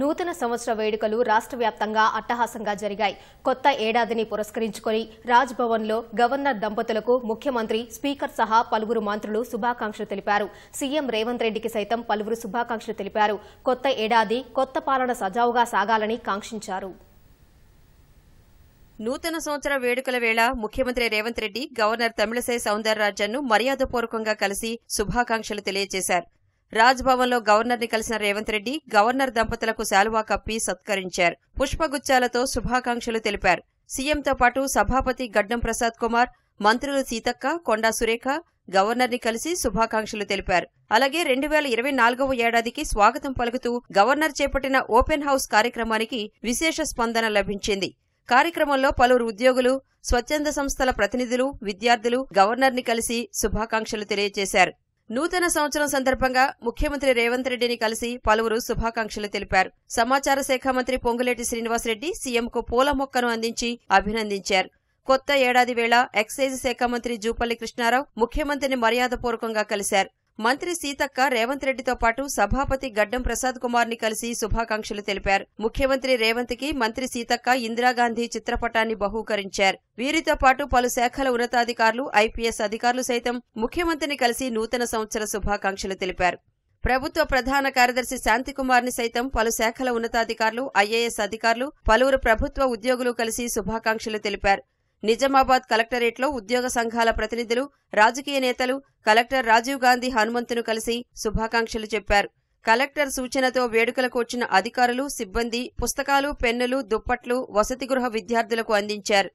నూతన సంవత్సర వేడుకలు రాష్ట్ర వ్యాప్తంగా అట్టహాసంగా జరిగాయి కొత్త ఏడాదిని పురస్కరించుకుని రాజ్భవన్లో గవర్నర్ దంపతులకు ముఖ్యమంత్రి స్పీకర్ సహా పలువురు మంత్రులు శుభాకాంక్షలు తెలిపారు సీఎం రేవంత్ రెడ్డికి సైతం పలువురు శుభాకాంక్షలు తెలిపారు కొత్త ఏడాది కొత్త పాలన సజావుగా సాగాలని కాంక్షించారు నూతన సంవత్సర వేడుకల వేళ ముఖ్యమంత్రి రేవంత్ రెడ్డి గవర్నర్ తమిళసై రాజన్ను మర్యాదపూర్వకంగా కలిసి శుభాకాంక్షలు తెలియజేశారు రాజ్భవన్లో గవర్నర్ని కలిసిన రేవంత్ రెడ్డి గవర్నర్ దంపతులకు శాలువా కప్పి సత్కరించారు పుష్పగుచ్చాలతో శుభాకాంక్షలు తెలిపారు సీఎంతో పాటు సభాపతి గడ్డం ప్రసాద్ కుమార్ మంత్రులు సీతక్క కొండా సురేఖ గవర్నర్ని కలిసి శుభాకాంక్షలు తెలిపారు అలాగే రెండు వేల ఇరవై నాలుగవ ఏడాదికి స్వాగతం పలుకుతూ గవర్నర్ చేపట్టిన ఓపెన్ హౌస్ కార్యక్రమానికి విశేష స్పందన లభించింది కార్యక్రమంలో పలువురు ఉద్యోగులు స్వచ్ఛంద సంస్థల ప్రతినిధులు విద్యార్థులు గవర్నర్ని కలిసి శుభాకాంక్షలు తెలియజేశారు నూతన సంవత్సరం సందర్భంగా ముఖ్యమంత్రి రేవంత్ రెడ్డిని కలిసి పలువురు శుభాకాంక్షలు తెలిపారు సమాచార శాఖ మంత్రి పొంగులేటి శ్రీనివాసరెడ్డి సీఎంకు పూల మొక్కను అందించి అభినందించారు కొత్త ఏడాది వేళ ఎక్సైజ్ శాఖ మంత్రి జూపల్లి కృష్ణారావు ముఖ్యమంత్రిని మర్యాదపూర్వకంగా కలిశారు మంత్రి సీతక్క రేవంత్ రెడ్డితో పాటు సభాపతి గడ్డం ప్రసాద్ కుమార్ ని కలిసి శుభాకాంక్షలు తెలిపారు ముఖ్యమంత్రి రేవంత్ కి మంత్రి సీతక్క ఇందిరాగాంధీ చిత్రపటాన్ని బహూకరించారు వీరితో పాటు పలు శాఖల ఉన్నతాధికారులు ఐపీఎస్ అధికారులు సైతం ముఖ్యమంత్రిని కలిసి నూతన సంవత్సర శుభాకాంక్షలు తెలిపారు ప్రభుత్వ ప్రధాన కార్యదర్శి శాంతికుమార్ ని సైతం పలు శాఖల ఉన్నతాధికారులు ఐఏఎస్ అధికారులు పలువురు ప్రభుత్వ ఉద్యోగులు కలిసి శుభాకాంక్షలు తెలిపారు నిజామాబాద్ కలెక్టరేట్లో ఉద్యోగ సంఘాల ప్రతినిధులు రాజకీయ నేతలు కలెక్టర్ రాజీవ్ గాంధీ హనుమంతును కలిసి శుభాకాంక్షలు చెప్పారు కలెక్టర్ సూచనతో వేడుకలకు వచ్చిన అధికారులు సిబ్బంది పుస్తకాలు పెన్నులు దుప్పట్లు వసతి గృహ విద్యార్థులకు అందించారు